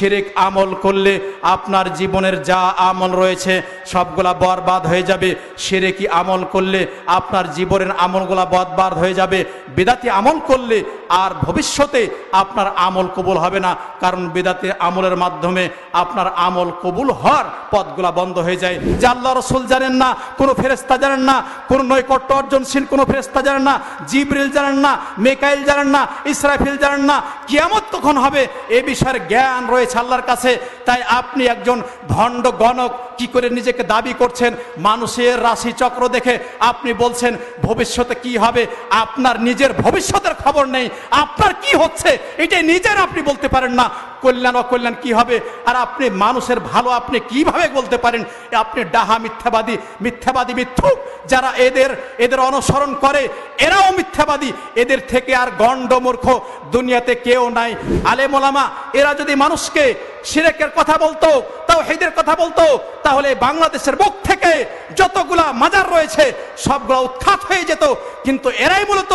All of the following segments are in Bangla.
সেরেক আমল করলে আপনার জীবনের যা আমল রয়েছে সবগুলা বরবাদ হয়ে যাবে সেরেকি আমল করলে আপনার জীবনের আমলগুলা বরবাদ হয়ে যাবে বেদাতি আমল করলে আর ভবিষ্যতে আপনার আমল কবুল হবে না কারণ বেদাতে আমলের মাধ্যমে আপনার আমল কবুল হওয়ার পথগুলা বন্ধ হয়ে যায় যে আল্লাহ রসুল জানেন না কোনো ফেরেস্তা জানেন না কোনো নৈকট্য অর্জনশীল কোনো ফেরেস্তা জানেন না জিবরিল জানেন না মেকাইল জানেন না ইসরাফিল জানেন না কিয়ামত তখন হবে এ বিষয়ের জ্ঞান রয়েছে আল্লাহর কাছে তাই আপনি একজন ভণ্ড গণক কি করে নিজেকে দাবি করছেন মানুষের রাশি চক্র দেখে আপনি বলছেন ভবিষ্যতে কি হবে আপনার নিজের ভবিষ্যতের খবর নেই আপনার কি হচ্ছে এটা নিজের আপনি বলতে পারেন না কল্যাণ অকল্যাণ কি হবে আর আপনি মানুষের ভালো আপনি কিভাবে বলতে পারেন আপনি ডাহা মিথ্যাবাদী মিথ্যাবাদী মিথ্যুক যারা এদের এদের অনুসরণ করে এরাও মিথ্যাবাদী এদের থেকে আর গণ্ড মূর্খ দুনিয়াতে কেউ নাই আলে মোলামা এরা যদি মানুষকে সিরেকের কথা বলতো তাও হেদের কথা বলতো তাহলে বাংলাদেশের বুক থেকে যতগুলা মাজার রয়েছে সবগুলা উৎখাত হয়ে যেত কিন্তু এরাই মূলত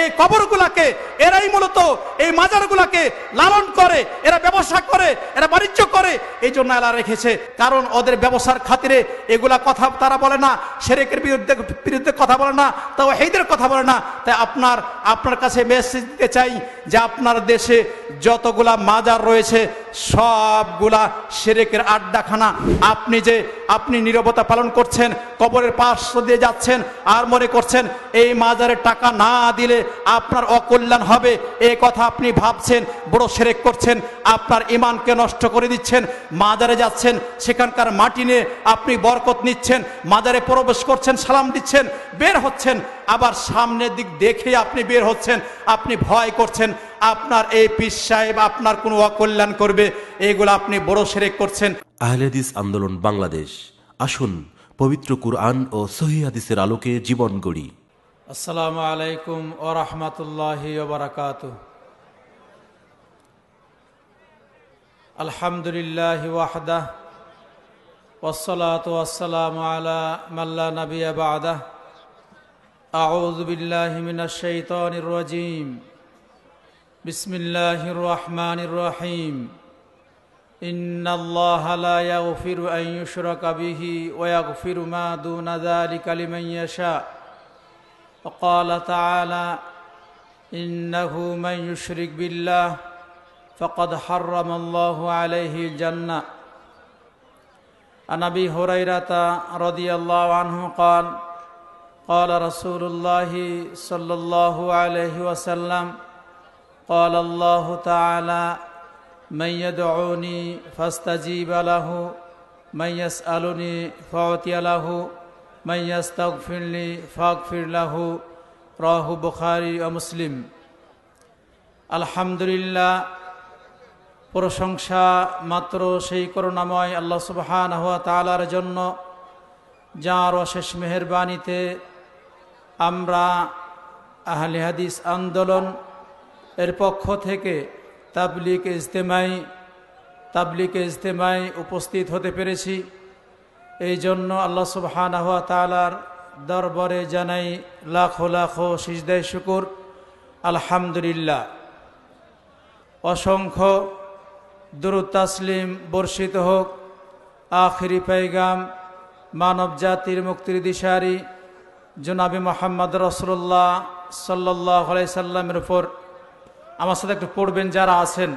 এই কবরগুলাকে এরাই মূলত এই মাজারগুলাকে লালন করে এরা ব্যবসা করে এরা বাণিজ্য করে এই জন্য এলা রেখেছে কারণ ওদের ব্যবসার খাতিরে এগুলা কথা তারা বলে না সেরেকের বিরুদ্ধে বিরুদ্ধে কথা বলে না তাও হেদের কথা বলে না তাই আপনার আপনার কাছে মেসেজ দিতে চাই যে আপনার দেশে যতগুলা মাজার রয়েছে সবগুলা সেরেকের আড্ডাখানা আপনি যে আপনি নিরবতা পালন করছেন কবরের পাশ দিয়ে যাচ্ছেন আর মনে করছেন এই মাজারে টাকা না দিলে আপনার অকল্যাণ হবে এ কথা আপনি ভাবছেন বড় সেরেক করছেন আপনার ইমানকে নষ্ট করে দিচ্ছেন মাদারে যাচ্ছেন সেখানকার মাটি নিয়ে আপনি বরকত নিচ্ছেন মাদারে প্রবেশ করছেন সালাম দিচ্ছেন বের হচ্ছেন আবার সামনের দিক দেখে আপনি বের হচ্ছেন আপনি ভয় করছেন আপনার এই পিস সাহেব আপনার কোনো অকল্যাণ করবে এগুলো আপনি বড় সেরে করছেন আহলেদিস আন্দোলন বাংলাদেশ আসুন পবিত্র কুরআন ও সহিদিসের আলোকে জীবন গড়ি আসসালামু আলাইকুম ও রহমতুল্লাহ বারাকাতু الحمد لله وحده والصلاة والسلام على من لا نبي بعده أعوذ بالله من الشيطان الرجيم بسم الله الرحمن الرحيم إن الله لا يغفر أن يشرك به ويغفر ما دون ذلك لمن يشاء وقال تعالى إنه من يشرك بالله فقد حرم الله عليه الجنة عن أبي هريرة رضي الله عنه قال قال رسول الله صلى الله عليه وسلم قال الله تعالى من يدعوني فاستجيب له من يسألني فأعطي له من يستغفر لي فاغفر له راه بخاري ومسلم الحمد لله প্রশংসা মাত্র সেই করুণাময় আল্লাহ সুবহান হওয়া তালার জন্য যাঁর অশেষ মেহরবানিতে আমরা আহলে হাদিস আন্দোলন এর পক্ষ থেকে তাবলিক ইজতেমাই তাবলিক ইজতেমাই উপস্থিত হতে পেরেছি এই জন্য আল্লাহ সুবহান হওয়া তালার দরবারে জানাই লাখো লাখো সিজদায় শুকুর আলহামদুলিল্লাহ অসংখ্য দুরুদ তাসলিম বর্ষিত হোক আখিরি পেগাম মানব জাতির মুক্তির দিশারি জনাবি মোহাম্মদ রসুল্লাহ সাল্লাহ সাল্লামের উপর আমার সাথে একটু পড়বেন যারা আছেন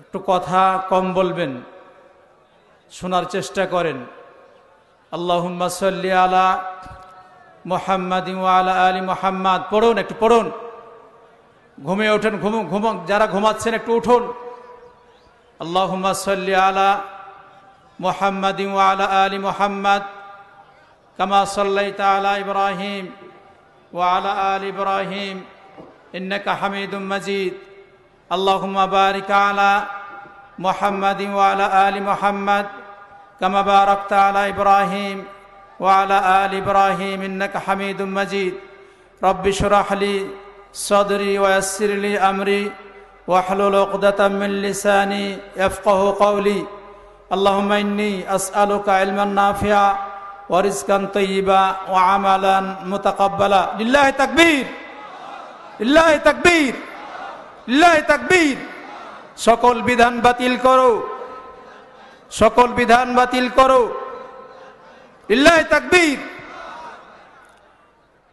একটু কথা কম বলবেন শোনার চেষ্টা করেন আল্লাহ সাল্লি আলা মোহাম্মদ আলা আলী মোহাম্মদ পড়ুন একটু পড়ুন ঘুমিয়ে ওঠেন ঘুম ঘুম যারা ঘুমাচ্ছেন একটু উঠুন আল্লাহ সাল্লি আলা মোহাম্মদ আলা আলী মোহাম্মদ কামা সাল্লাই তালা ইব্রাহিম ও আলা আল ইব্রাহিম ইন্নাকা হামিদুম মজিদ আল্লাহ বারিক আলা মোহাম্মদ আলা আলী মোহাম্মদ কামা বারাকত আলা ইব্রাহিম ও আলা আল ইব্রাহিম ইন্নাকা হামিদুম মজিদ রব্বি শুরাহ صدري ويسر لي امري واحلل عقده من لساني يفقه قولي اللهم اني اسالك علما نافعا ورزقا طيبا وعملا متقبلا لله تكبير لله تكبير لله تكبير সকল বিধান বাতিল করো সকল বিধান বাতিল করো ইল্লাহ তাকবীর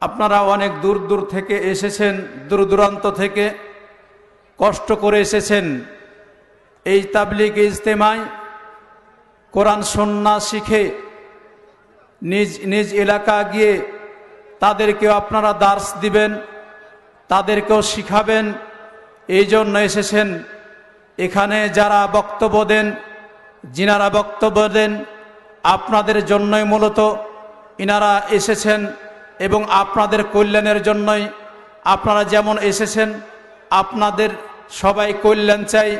আপনারা অনেক দূর দূর থেকে এসেছেন দূর দূরান্ত থেকে কষ্ট করে এসেছেন এই তাবলিগ ইজতেমায় কোরআন সন্না শিখে নিজ নিজ এলাকা গিয়ে তাদেরকেও আপনারা দার্স দিবেন তাদেরকেও শিখাবেন এই জন্য এসেছেন এখানে যারা বক্তব্য দেন যিনারা বক্তব্য দেন আপনাদের জন্যই মূলত ইনারা এসেছেন এবং আপনাদের কল্যাণের জন্যই আপনারা যেমন এসেছেন আপনাদের সবাই কল্যাণ চাই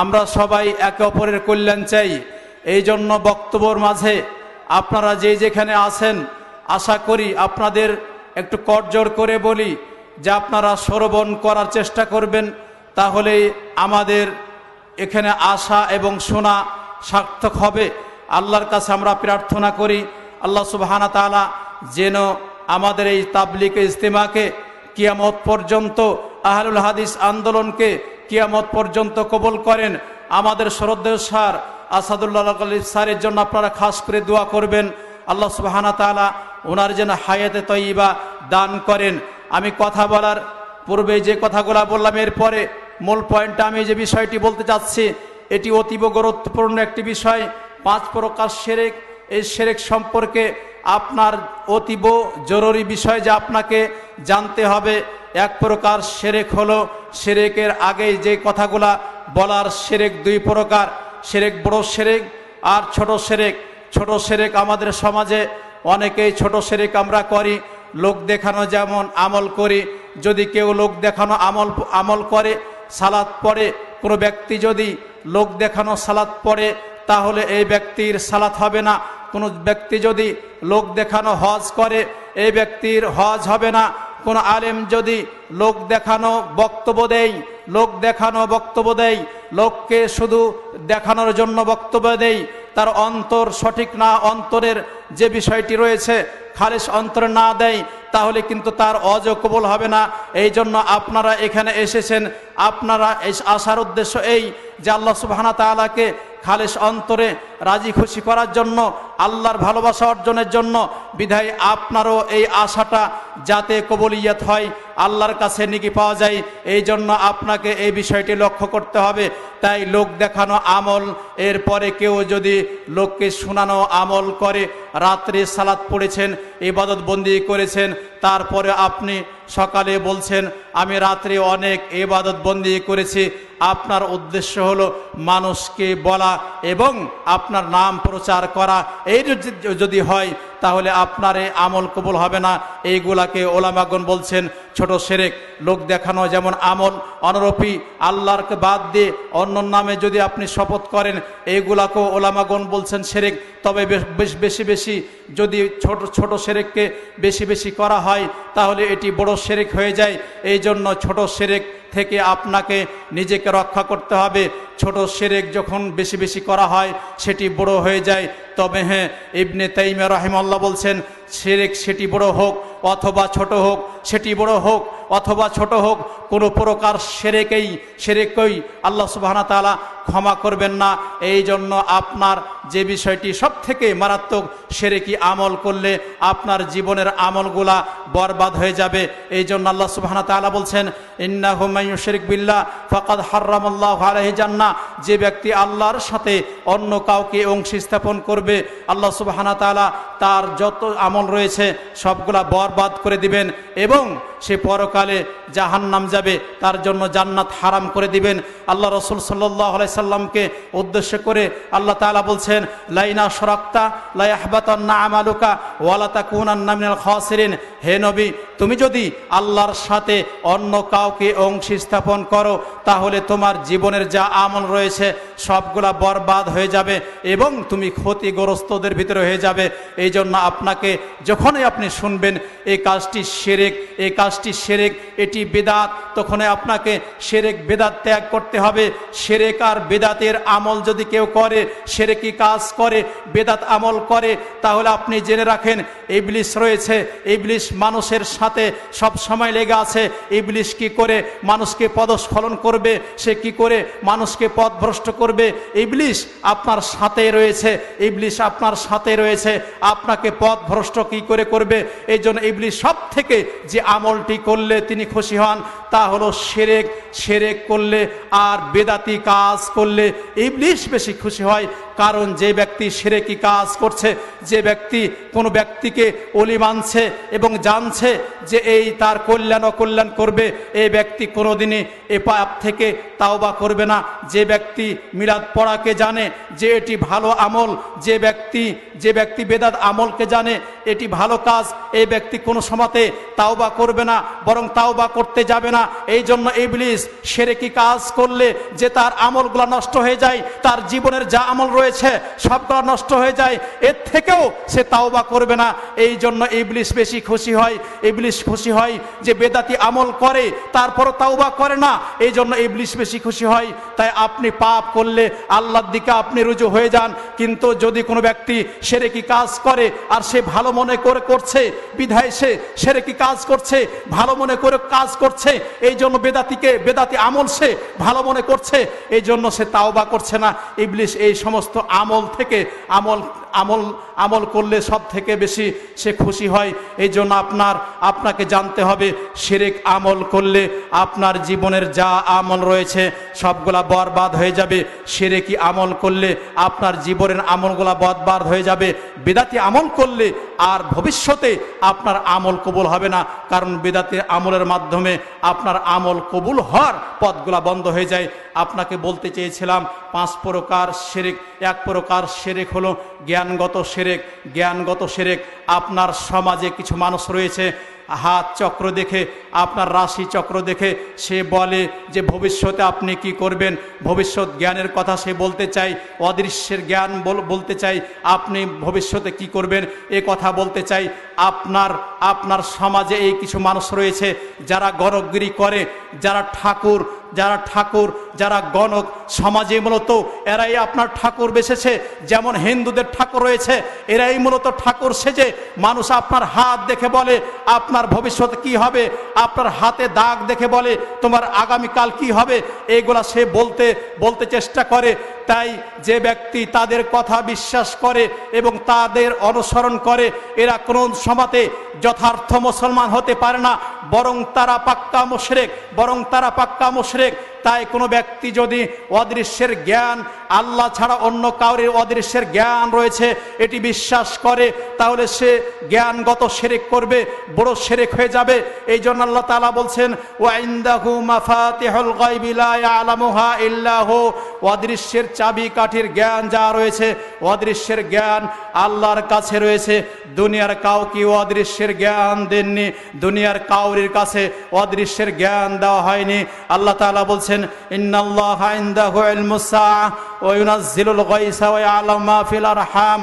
আমরা সবাই একে অপরের কল্যাণ চাই এই জন্য বক্তব্যর মাঝে আপনারা যে যেখানে আছেন আশা করি আপনাদের একটু করজোর করে বলি যে আপনারা শ্রবণ করার চেষ্টা করবেন তাহলে আমাদের এখানে আসা এবং শোনা সার্থক হবে আল্লাহর কাছে আমরা প্রার্থনা করি আল্লাহ সুবাহানা তালা যেন আমাদের এই তাবলিক ইস্তেমাকে কিয়ামত পর্যন্ত আহলুল হাদিস আন্দোলনকে কিয়ামত পর্যন্ত কবল করেন আমাদের শরদ্দেও সার আসাদুল্লাহ সারের স্যারের জন্য আপনারা খাস করে দোয়া করবেন আল্লাহ সুবাহানা তালা ওনার যেন হায়াতে তৈবা দান করেন আমি কথা বলার পূর্বে যে কথাগুলো বললাম এরপরে মূল পয়েন্টটা আমি যে বিষয়টি বলতে চাচ্ছি এটি অতীব গুরুত্বপূর্ণ একটি বিষয় পাঁচ প্রকার সেরেক এই সেরেক সম্পর্কে আপনার অতীব জরুরি বিষয় যে আপনাকে জানতে হবে এক প্রকার সেরেক হলো সেরেকের আগে যে কথাগুলা বলার সেরেক দুই প্রকার সেরেক বড় সেরেক আর ছোট সেরেক ছোট সেরেক আমাদের সমাজে অনেকেই ছোট সেরেক আমরা করি লোক দেখানো যেমন আমল করি যদি কেউ লোক দেখানো আমল আমল করে সালাত পড়ে কোনো ব্যক্তি যদি লোক দেখানো সালাত পড়ে তাহলে এই ব্যক্তির সালাত হবে না কোনো ব্যক্তি যদি লোক দেখানো হজ করে এই ব্যক্তির হজ হবে না কোনো আলেম যদি লোক দেখানো বক্তব্য দেয় লোক দেখানো বক্তব্য দেয় লোককে শুধু দেখানোর জন্য বক্তব্য দেয় তার অন্তর সঠিক না অন্তরের যে বিষয়টি রয়েছে খালেস অন্তর না দেয় তাহলে কিন্তু তার অজ কবল হবে না এই জন্য আপনারা এখানে এসেছেন আপনারা আসার উদ্দেশ্য এই যে আল্লাহ সুবাহানা তালাকে খালেস অন্তরে রাজি খুশি করার জন্য আল্লাহর ভালোবাসা অর্জনের জন্য বিধায় আপনারও এই আশাটা যাতে কবলিয়াত হয় আল্লাহর কাছে নিকি পাওয়া যায় এই জন্য আপনাকে এই বিষয়টি লক্ষ্য করতে হবে তাই লোক দেখানো আমল এরপরে কেউ যদি লোককে শোনানো আমল করে রাত্রে সালাত পড়েছেন ইবাদত বন্দি করেছেন তারপরে আপনি সকালে বলছেন আমি রাত্রে অনেক ইবাদত বন্দি করেছি আপনার উদ্দেশ্য হল মানুষকে বলা এবং আপনার নাম প্রচার করা এই যদি হয় তাহলে আপনার এই আমল কবুল হবে না এইগুলাকে ওলামাগন বলছেন ছোট সেরেক লোক দেখানো যেমন আমল অনরপি আল্লাহরকে বাদ দিয়ে অন্য অন্যর নামে যদি আপনি শপথ করেন এইগুলাকেও ওলামাগণ বলছেন সেরেক তবে বেশ বেশি বেশি যদি ছোট ছোট সেরেককে বেশি বেশি করা হয় তাহলে এটি বড় সেরেক হয়ে যায় এই জন্য ছোট সেরেক থেকে আপনাকে নিজেকে রক্ষা করতে হবে ছোট সেরেক যখন বেশি বেশি করা হয় সেটি বড় হয়ে যায় তবে হ্যাঁ ইবনে তাইমা রহিমাল্লাহ বলছেন সেরেক সেটি বড় হোক অথবা ছোট হোক সেটি বড় হোক অথবা ছোট হোক কোনো প্রকার সেরেকেই সেরেকই আল্লাহ সুবাহ তালা ক্ষমা করবেন না এই জন্য আপনার যে বিষয়টি সব থেকে মারাত্মক সেরেকি আমল করলে আপনার জীবনের আমলগুলা বরবাদ হয়ে যাবে এই জন্য আল্লাহ সুবাহানা তালা বলছেন ইন্না হুমায়ু শেরিক বিল্লা ফকাদ হার্রামাল্লাহ আলহি জান্না যে ব্যক্তি আল্লাহর সাথে অন্য কাউকে অংশী স্থাপন করবে আল্লাহ সুবাহানা তালা তার যত আমল রয়েছে সবগুলা বরবাদ করে দিবেন এবং সে পরকালে জাহান্নাম যাবে তার জন্য জান্নাত হারাম করে দিবেন আল্লাহ রসুল সাল্লাই সাল্লামকে উদ্দেশ্য করে আল্লাহ তালা বলছেন লাইনা সরাক্তা লাই আহবাতান্না আমালুকা ওয়ালাতা কুনান্নামিনাল খাসিরিন হে নবী তুমি যদি আল্লাহর সাথে অন্য কাউকে অংশী স্থাপন করো তাহলে তোমার জীবনের যা আমল রয়েছে সবগুলা বরবাদ হয়ে যাবে এবং তুমি ক্ষতিগ্রস্তদের ভিতরে হয়ে যাবে এই জন্য আপনাকে যখনই আপনি শুনবেন এই কাজটি সেরেক এই কাজ কাজটি সেরেক এটি বেদাত তখন আপনাকে সেরেক বেদাত ত্যাগ করতে হবে সেরেক আর বেদাতের আমল যদি কেউ করে সেরেকি কাজ করে বেদাত আমল করে তাহলে আপনি জেনে রাখেন ইবলিস রয়েছে ইবলিস মানুষের সাথে সব সময় লেগে আছে ইবলিস কি করে মানুষকে পদস্খলন করবে সে কি করে মানুষকে পথভ্রষ্ট করবে ইবলিস আপনার সাথে রয়েছে ইবলিস আপনার সাথে রয়েছে আপনাকে পথভ্রষ্ট কি করে করবে এই জন্য ইবলিস সব থেকে যে আমল আমলটি করলে তিনি খুশি হন তা হলো সেরেক সেরেক করলে আর বেদাতি কাজ করলে ইবলিশ বেশি খুশি হয় কারণ যে ব্যক্তি সেরেকি কাজ করছে যে ব্যক্তি কোনো ব্যক্তিকে অলি মানছে এবং জানছে যে এই তার কল্যাণ অকল্যাণ করবে এই ব্যক্তি কোনোদিনই এ পাপ থেকে তাওবা করবে না যে ব্যক্তি মিলাদ পড়াকে জানে যে এটি ভালো আমল যে ব্যক্তি যে ব্যক্তি বেদাত আমলকে জানে এটি ভালো কাজ এই ব্যক্তি কোনো সমাতে তাওবা করবে না বরং তাওবা করতে যাবে না না এই জন্য ইবলিস কি কাজ করলে যে তার আমলগুলা নষ্ট হয়ে যায় তার জীবনের যা আমল রয়েছে সবগুলা নষ্ট হয়ে যায় এর থেকেও সে তাওবা করবে না এই জন্য ইবলিস বেশি খুশি হয় ইবলিস খুশি হয় যে বেদাতি আমল করে তারপরও তাওবা করে না এই জন্য ইবলিস বেশি খুশি হয় তাই আপনি পাপ করলে আল্লাহর দিকে আপনি রুজু হয়ে যান কিন্তু যদি কোনো ব্যক্তি সেরে কি কাজ করে আর সে ভালো মনে করে করছে বিধায় সে সেরে কি কাজ করছে ভালো মনে করে কাজ করছে এই জন্য বেদাতিকে বেদাতি আমল সে ভালো মনে করছে এই জন্য সে তাওবা করছে না ইবলিশ এই সমস্ত আমল থেকে আমল আমল আমল করলে সব থেকে বেশি সে খুশি হয় এই জন্য আপনার আপনাকে জানতে হবে সেরেক আমল করলে আপনার জীবনের যা আমল রয়েছে সবগুলা বরবাদ হয়ে যাবে সেরে কি আমল করলে আপনার জীবনের আমলগুলা বরবাদ হয়ে যাবে বেদাতি আমল করলে আর ভবিষ্যতে আপনার আমল কবুল হবে না কারণ বেদাতি আমলের মাধ্যমে আপনার আমল কবুল হওয়ার পথগুলা বন্ধ হয়ে যায় আপনাকে বলতে চেয়েছিলাম পাঁচ প্রকার সেরেক এক প্রকার সেরেক হলো জ্ঞানগত সেরেক জ্ঞানগত সেরেক আপনার সমাজে কিছু মানুষ রয়েছে হাত চক্র দেখে আপনার রাশি চক্র দেখে সে বলে যে ভবিষ্যতে আপনি কি করবেন ভবিষ্যৎ জ্ঞানের কথা সে বলতে চাই অদৃশ্যের জ্ঞান বলতে চাই আপনি ভবিষ্যতে কি করবেন এ কথা বলতে চাই আপনার আপনার সমাজে এই কিছু মানুষ রয়েছে যারা গণকগিরি করে যারা ঠাকুর যারা ঠাকুর যারা গণক সমাজে মূলত এরাই আপনার ঠাকুর বেসেছে যেমন হিন্দুদের ঠাকুর রয়েছে এরাই মূলত ঠাকুর সেজে মানুষ আপনার হাত দেখে বলে আপনার আপনার ভবিষ্যৎ কি হবে আপনার হাতে দাগ দেখে বলে তোমার আগামীকাল কি হবে এইগুলা সে বলতে বলতে চেষ্টা করে তাই যে ব্যক্তি তাদের কথা বিশ্বাস করে এবং তাদের অনুসরণ করে এরা কোন সমাতে যথার্থ মুসলমান হতে পারে না বরং তারা পাক্কা মুশরেক বরং তারা পাক্কা মুশরেক তাই কোনো ব্যক্তি যদি অদৃশ্যের জ্ঞান আল্লাহ ছাড়া অন্য কাউরের অদৃশ্যের জ্ঞান রয়েছে এটি বিশ্বাস করে তাহলে সে জ্ঞানগত সেরেক করবে বড় সেরেক হয়ে যাবে এই জন্য আল্লাহ তালা বলছেন ওয়াইন্দাহু তেহল গাইবিলা ইয়ালামুহা ইল্লাহ অদৃশ্যের চাবি কাঠির জ্ঞান যা রয়েছে অদৃশ্যের জ্ঞান আল্লাহর কাছে রয়েছে দুনিয়ার কাউকে অদৃশ্যের জ্ঞান দেননি দুনিয়ার কাউরির কাছে অদৃশ্যের জ্ঞান দেওয়া হয়নি আল্লাহ তালা বলছেন ইন্নাল্লাহ আলাম মাহফিল আর হাম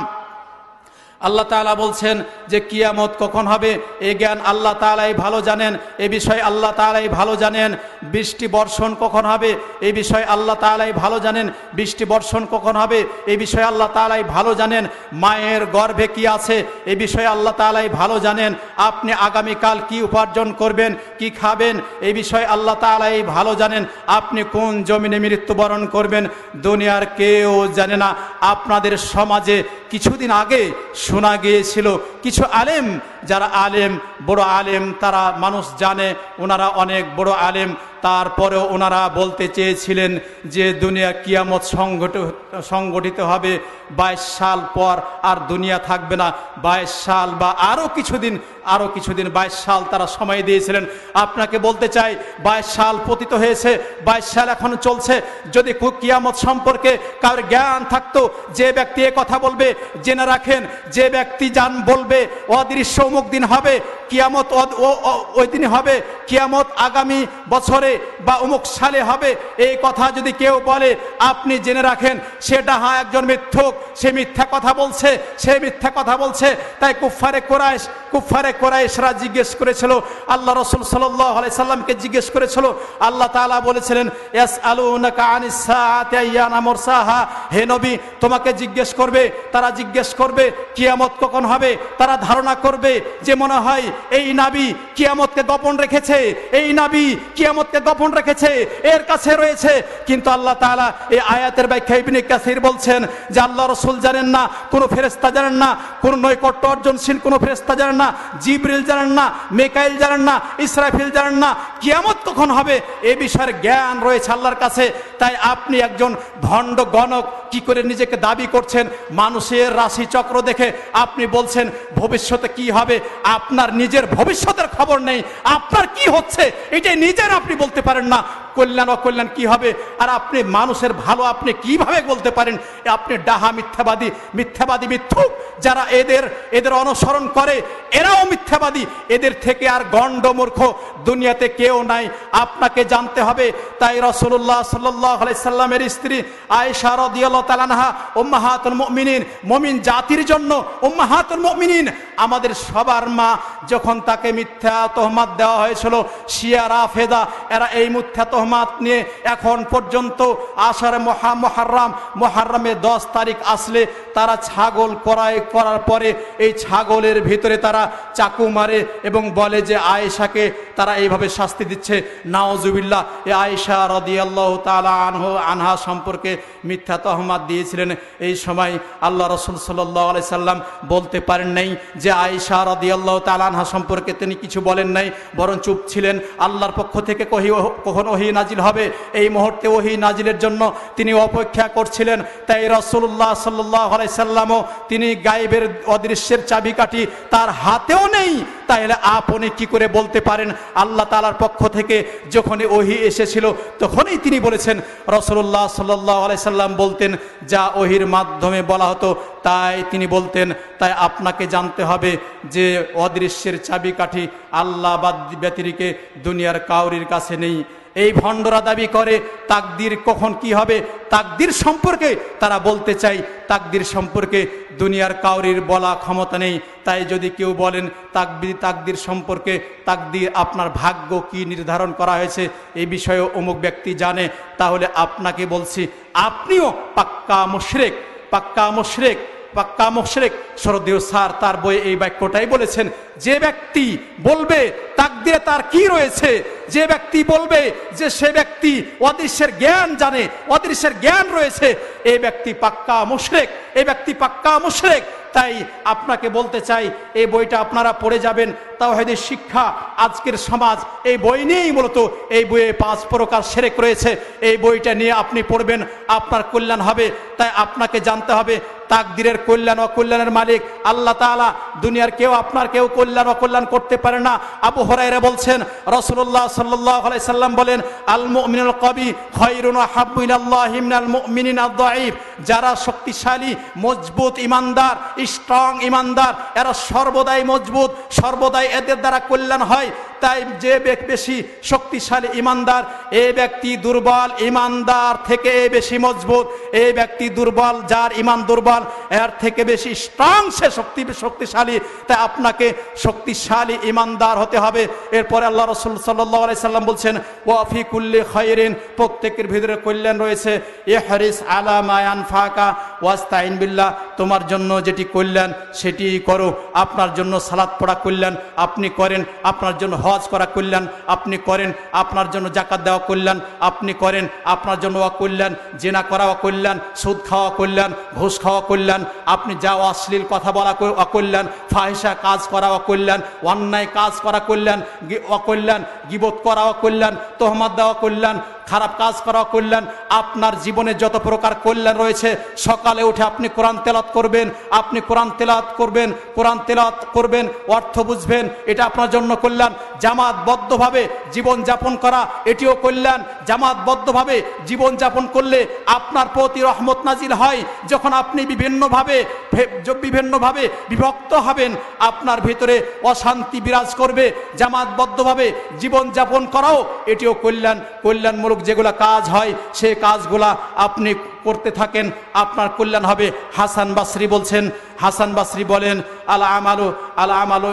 আল্লাহ তালা বলছেন যে কিয়ামত কখন হবে এ জ্ঞান আল্লাহ তালাই ভালো জানেন এ বিষয়ে আল্লাহ তালাই ভালো জানেন বৃষ্টি বর্ষণ কখন হবে এ বিষয়ে আল্লাহ তালাই ভালো জানেন বৃষ্টি বর্ষণ কখন হবে এ বিষয়ে আল্লাহ তালাই ভালো জানেন মায়ের গর্ভে কি আছে এ বিষয়ে আল্লাহ তালাই ভালো জানেন আপনি আগামীকাল কি উপার্জন করবেন কি খাবেন এই বিষয়ে আল্লাহ তালাই ভালো জানেন আপনি কোন জমিনে মৃত্যুবরণ করবেন দুনিয়ার কেউ জানে না আপনাদের সমাজে কিছুদিন আগে শোনা গিয়েছিল কিছু আলেম যারা আলেম বড় আলেম তারা মানুষ জানে ওনারা অনেক বড় আলেম তারপরেও ওনারা বলতে চেয়েছিলেন যে দুনিয়া কিয়ামত সংগঠিত সংগঠিত হবে বাইশ সাল পর আর দুনিয়া থাকবে না বাইশ সাল বা আরও কিছুদিন আরো কিছুদিন বাইশ সাল তারা সময় দিয়েছিলেন আপনাকে বলতে চাই বাইশ সাল পতিত হয়েছে বাইশ সাল এখন চলছে যদি কিয়ামত সম্পর্কে কার জ্ঞান থাকতো যে ব্যক্তি এ কথা বলবে জেনে রাখেন যে ব্যক্তি যান বলবে অদৃশ্য অমুক দিন হবে কিয়ামত ওই দিন হবে কিয়ামত আগামী বছরে বা অমুক সালে হবে এই কথা যদি কেউ বলে আপনি জেনে রাখেন সেটা হা একজন মিথ্যুক সে মিথ্যা কথা বলছে সে মিথ্যা কথা বলছে তাই কুফারে কোরআশ কুফারে কোরাইশরা জিজ্ঞেস করেছিল আল্লাহ রসুল সাল্লাইকে জিজ্ঞেস করেছিল আল্লাহ তালা বলেছিলেন এস আলু হে নবী তোমাকে জিজ্ঞেস করবে তারা জিজ্ঞেস করবে কিয়ামত কখন হবে তারা ধারণা করবে যে মনে হয় এই নাবি কিয়ামতকে গোপন রেখেছে এই নাবি কিয়ামতকে গোপন রেখেছে এর কাছে রয়েছে কিন্তু আল্লাহ তালা এই আয়াতের ব্যাখ্যা ইবনে কাসির বলছেন যে আল্লাহ রসুল জানেন না কোনো ফেরেস্তা জানেন না কোনো নৈকট্য অর্জনশীল কোনো ফেরেস্তা জানেন না জিব্রিল জানেন না মেকাইল জানেন না ইসরাফিল জানেন না কিয়ামত কখন হবে এ বিষয়ের জ্ঞান রয়েছে আল্লাহর কাছে তাই আপনি একজন ভণ্ড গণক কি করে নিজেকে দাবি করছেন মানুষের রাশি চক্র দেখে আপনি বলছেন ভবিষ্যতে কি হবে আপনার নিজের ভবিষ্যতের খবর নেই আপনার কি হচ্ছে এটা নিজের আপনি বলতে পারেন না কল্যাণ অকল্যাণ কি হবে আর আপনি মানুষের ভালো আপনি কিভাবে বলতে পারেন আপনি ডাহা মিথ্যাবাদী মিথ্যাবাদী মিথ্যুক যারা এদের এদের অনুসরণ করে এরাও মিথ্যাবাদী এদের থেকে আর গণ্ডমূর্খ দুনিয়াতে কেউ নাই আপনাকে জানতে হবে তাই রসুল্লাহ সাল্লাইসাল্লামের স্ত্রী আয়েশা রদিয়াল্লাহ তালানহা উম্মাহাতুল মুমিনিন মমিন জাতির জন্য উম্মাহাতুল মমিনিন আমাদের সবার মা যখন তাকে মিথ্যা তহমাত দেওয়া হয়েছিল শিয়ারা ফেদা এরা এই মিথ্যা তহমাত নিয়ে এখন পর্যন্ত আষাঢ় মহা মহারাম মহারামে দশ তারিখ আসলে তারা ছাগল করায় করার পরে এই ছাগলের ভিতরে তারা চাকু মারে এবং বলে যে আয়েশাকে তারা এইভাবে শাস্তি দিচ্ছে নাওজুবিল্লা এ আয়েশা রদিয়াল্লাহ তালা আনহ আনহা সম্পর্কে মিথ্যা তহমাত দিয়েছিলেন এই সময় আল্লাহ রসুল সাল্লাহ আলি সাল্লাম বলতে পারেন নাই যে আয়েশা রদিয়াল্লাহ তালা আনহা সম্পর্কে তিনি কিছু বলেন নাই বরং চুপ ছিলেন আল্লাহর পক্ষ থেকে কহি কখনো ওহি নাজিল হবে এই মুহূর্তে ওহি নাজিলের জন্য তিনি অপেক্ষা করছিলেন তাই রসুল্লাহ সাল্লাইসাল্লামও তিনি গাইবের অদৃশ্যের চাবিকাঠি তার হাতেও নেই তাহলে আপনি কি করে বলতে পারেন আল্লাহ তালার পক্ষ থেকে যখনই ওহি এসেছিল তখনই তিনি বলেছেন রসুল্লাহ সাল্লাইসাল্লাম বলতেন যা ওহির মাধ্যমে বলা হতো তাই তিনি বলতেন তাই আপনাকে জানতে হবে যে অদৃশ্যের চাবিকাঠি আল্লাহ বাদ ব্যতিরিকে দুনিয়ার কাউরির কাছে নেই এই ভণ্ডরা দাবি করে তাকদির কখন কি হবে তাকদির সম্পর্কে তারা বলতে চাই তাকদির সম্পর্কে দুনিয়ার কাউরির বলা ক্ষমতা নেই তাই যদি কেউ বলেন তাকবির তাকদির সম্পর্কে তাকদির আপনার ভাগ্য কি নির্ধারণ করা হয়েছে এই বিষয়ে অমুক ব্যক্তি জানে তাহলে আপনাকে বলছি আপনিও পাক্কা মুশরেক পাক্কা মুশরেক পাক্কা মোশরেক শরদীয় স্যার তার বইয়ে এই বাক্যটাই বলেছেন যে ব্যক্তি বলবে তাক দিয়ে তার কি রয়েছে যে ব্যক্তি বলবে যে সে ব্যক্তি অদৃশ্যের জ্ঞান জানে অদৃশ্যের জ্ঞান রয়েছে এই ব্যক্তি পাক্কা মুশরেক এই ব্যক্তি পাক্কা মুশরেক তাই আপনাকে বলতে চাই এই বইটা আপনারা পড়ে যাবেন তাওহেদের শিক্ষা আজকের সমাজ এই বই নিয়েই মূলত এই বইয়ে পাঁচ প্রকার সেরেক রয়েছে এই বইটা নিয়ে আপনি পড়বেন আপনার কল্যাণ হবে তাই আপনাকে জানতে হবে তাকদিরের কল্যাণ অকল্যাণের মালিক আল্লাহ তালা দুনিয়ার কেউ আপনার কেউ কল্যাণ অকল্যাণ করতে পারে না আবু হরাইরা বলছেন রসুল্লাহ সাল্লাই সাল্লাম বলেন আলমিনুল কবি খৈরুন যারা শক্তিশালী মজবুত ইমানদার স্ট্রং ইমানদার এরা সর্বদাই মজবুত সর্বদাই এদের দ্বারা কল্যাণ হয় তাই যে বেশি শক্তিশালী ইমানদার এই ব্যক্তি দুর্বল ইমানদার থেকে বেশি মজবুত এই ব্যক্তি দুর্বল যার ইমান দুর্বল এর থেকে বেশি স্ট্রং সে শক্তি শক্তিশালী তাই আপনাকে শক্তিশালী ইমানদার হতে হবে এরপরে আল্লাহ রসুল সাল্লাই সাল্লাম বলছেন ওয়াফি কুল্লি খয়রিন প্রত্যেকের ভিতরে কল্যাণ রয়েছে এ হরিস আলা মায়ান ফাঁকা ওয়াস্তাইন বিল্লা তোমার জন্য যেটি কল্যাণ সেটি করো আপনার জন্য সালাদ পড়া কল্যাণ আপনি করেন আপনার জন্য হ হজ করা কল্যাণ আপনি করেন আপনার জন্য জাকাত দেওয়া কল্যাণ আপনি করেন আপনার জন্য কল্যাণ জেনা করা কল্যাণ সুদ খাওয়া কল্যাণ ঘুষ খাওয়া কল্যাণ আপনি যা অশ্লীল কথা বলা অকল্যাণ ফাহিসা কাজ করা অকল্যাণ অন্যায় কাজ করা কল্যাণ অকল্যাণ গিবত করা অকল্যাণ তোহমাদ দেওয়া কল্যাণ খারাপ কাজ করা কল্যাণ আপনার জীবনে যত প্রকার কল্যাণ রয়েছে সকালে উঠে আপনি কোরআন তেলাত করবেন আপনি কোরআন তেলাত করবেন কোরআন তেলাত করবেন অর্থ বুঝবেন এটা আপনার জন্য কল্যাণ জামাতবদ্ধভাবে জীবনযাপন করা এটিও কল্যাণ জামাতবদ্ধভাবে জীবনযাপন করলে আপনার প্রতি রহমত নাজিল হয় যখন আপনি বিভিন্নভাবে বিভিন্নভাবে বিভক্ত হবেন আপনার ভিতরে অশান্তি বিরাজ করবে জামাতবদ্ধভাবে জীবনযাপন করাও এটিও কল্যাণ কল্যাণমূলক যেগুলা কাজ হয় সে কাজগুলা আপনি করতে থাকেন আপনার কল্যাণ হবে হাসান বাসরি বলছেন হাসান বাসরি বলেন আল আমালু আল আমালু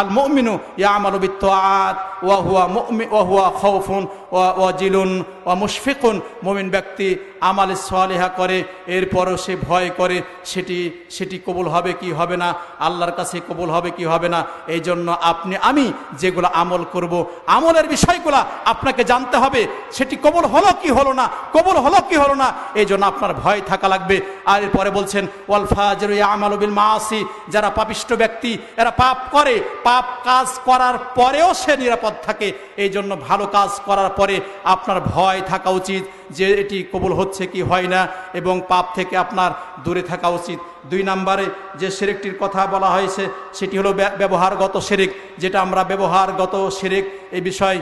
আল মমিনু ইয়া আমালু বিত্তাআত ওয়া হুয়া মুমিন ওয়া হুয়া খাউফুন ওয়া জিলুন ওয়া মুশফিকুন মুমিন ব্যক্তি আমালে সালেহা করে এরপরও সে ভয় করে সেটি সেটি কবুল হবে কি হবে না আল্লাহর কাছে কবুল হবে কি হবে না এই জন্য আপনি আমি যেগুলো আমল করব আমলের বিষয়গুলো আপনাকে জানতে হবে সেটি কবুল হলো কি হলো না কবুল হলো কি হলো না এই জন্য আপনার ভয় থাকা লাগবে আর এরপরে বলছেন ওয়াল ফাজর ইয়া আমালু বিল মাসি যারা পাপিষ্ট ব্যক্তি এরা পাপ করে পাপ কাজ করার পরেও সে নিরাপদ থাকে এই জন্য ভালো কাজ করার পরে আপনার ভয় থাকা উচিত যে এটি কবুল হচ্ছে কি হয় না এবং পাপ থেকে আপনার দূরে থাকা উচিত দুই নম্বরে যে সেরেকটির কথা বলা হয়েছে সেটি হলো ব্যবহারগত সেরেক যেটা আমরা ব্যবহারগত সেরেক এই বিষয়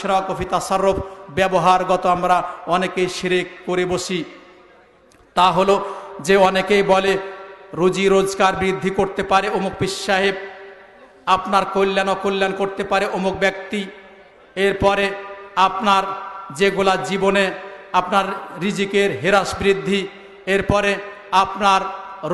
সরা কফি তাসারফ ব্যবহারগত আমরা অনেকেই সেরেক করে বসি তা হলো যে অনেকেই বলে রুজি রোজগার বৃদ্ধি করতে পারে অমুক পীর সাহেব আপনার কল্যাণ অকল্যাণ করতে পারে অমুক ব্যক্তি এরপরে আপনার যেগুলা জীবনে আপনার রিজিকের হেরাস বৃদ্ধি এরপরে আপনার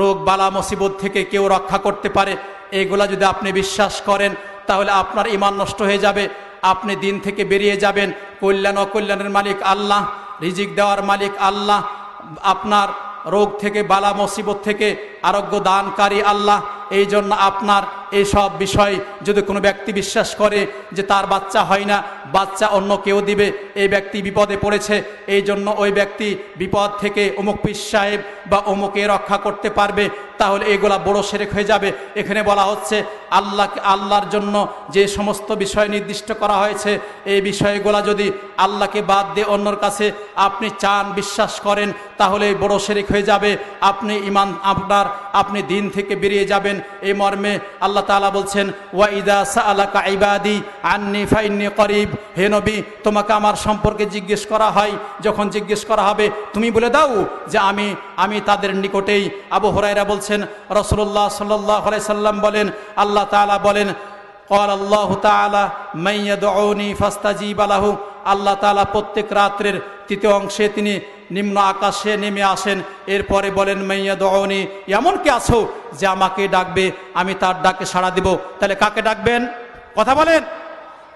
রোগ বালা মুসিবত থেকে কেউ রক্ষা করতে পারে এগুলা যদি আপনি বিশ্বাস করেন তাহলে আপনার ইমান নষ্ট হয়ে যাবে আপনি দিন থেকে বেরিয়ে যাবেন কল্যাণ অকল্যাণের মালিক আল্লাহ রিজিক দেওয়ার মালিক আল্লাহ আপনার রোগ থেকে বালা মুসিবত থেকে আরোগ্য দানকারী আল্লাহ এই জন্য আপনার এই সব বিষয় যদি কোনো ব্যক্তি বিশ্বাস করে যে তার বাচ্চা হয় না বাচ্চা অন্য কেউ দিবে এই ব্যক্তি বিপদে পড়েছে এই জন্য ওই ব্যক্তি বিপদ থেকে অমুক পিস সাহেব বা অমুকে রক্ষা করতে পারবে তাহলে এগুলা বড় সেরেক হয়ে যাবে এখানে বলা হচ্ছে আল্লাহকে আল্লাহর জন্য যে সমস্ত বিষয় নির্দিষ্ট করা হয়েছে এই বিষয়গুলা যদি আল্লাহকে বাদ দিয়ে অন্যর কাছে আপনি চান বিশ্বাস করেন তাহলে বড় সেরেক হয়ে যাবে আপনি ইমান আপনার আপনি দিন থেকে বেরিয়ে যাবেন এই মর্মে আল্লাহ তালা বলছেন ওয়াইদা সালাকা ইবাদি আন্নি ফাইন্নি করিব হে নবী তোমাকে আমার সম্পর্কে জিজ্ঞেস করা হয় যখন জিজ্ঞেস করা হবে তুমি বলে দাও যে আমি আমি তাদের নিকটেই আবু হরাইরা বলছেন রসুল্লাহ সাল্লাই সাল্লাম বলেন আল্লাহ তালা বলেন কল আল্লাহ তালা মাইয়া ফাস্তাজি বালাহু আল্লাহ তালা প্রত্যেক রাত্রের তৃতীয় অংশে তিনি নিম্ন আকাশে নেমে আসেন এরপরে বলেন মাইয়া দৌনি এমন কি আছো যে আমাকে ডাকবে আমি তার ডাকে সাড়া দিব তাহলে কাকে ডাকবেন কথা বলেন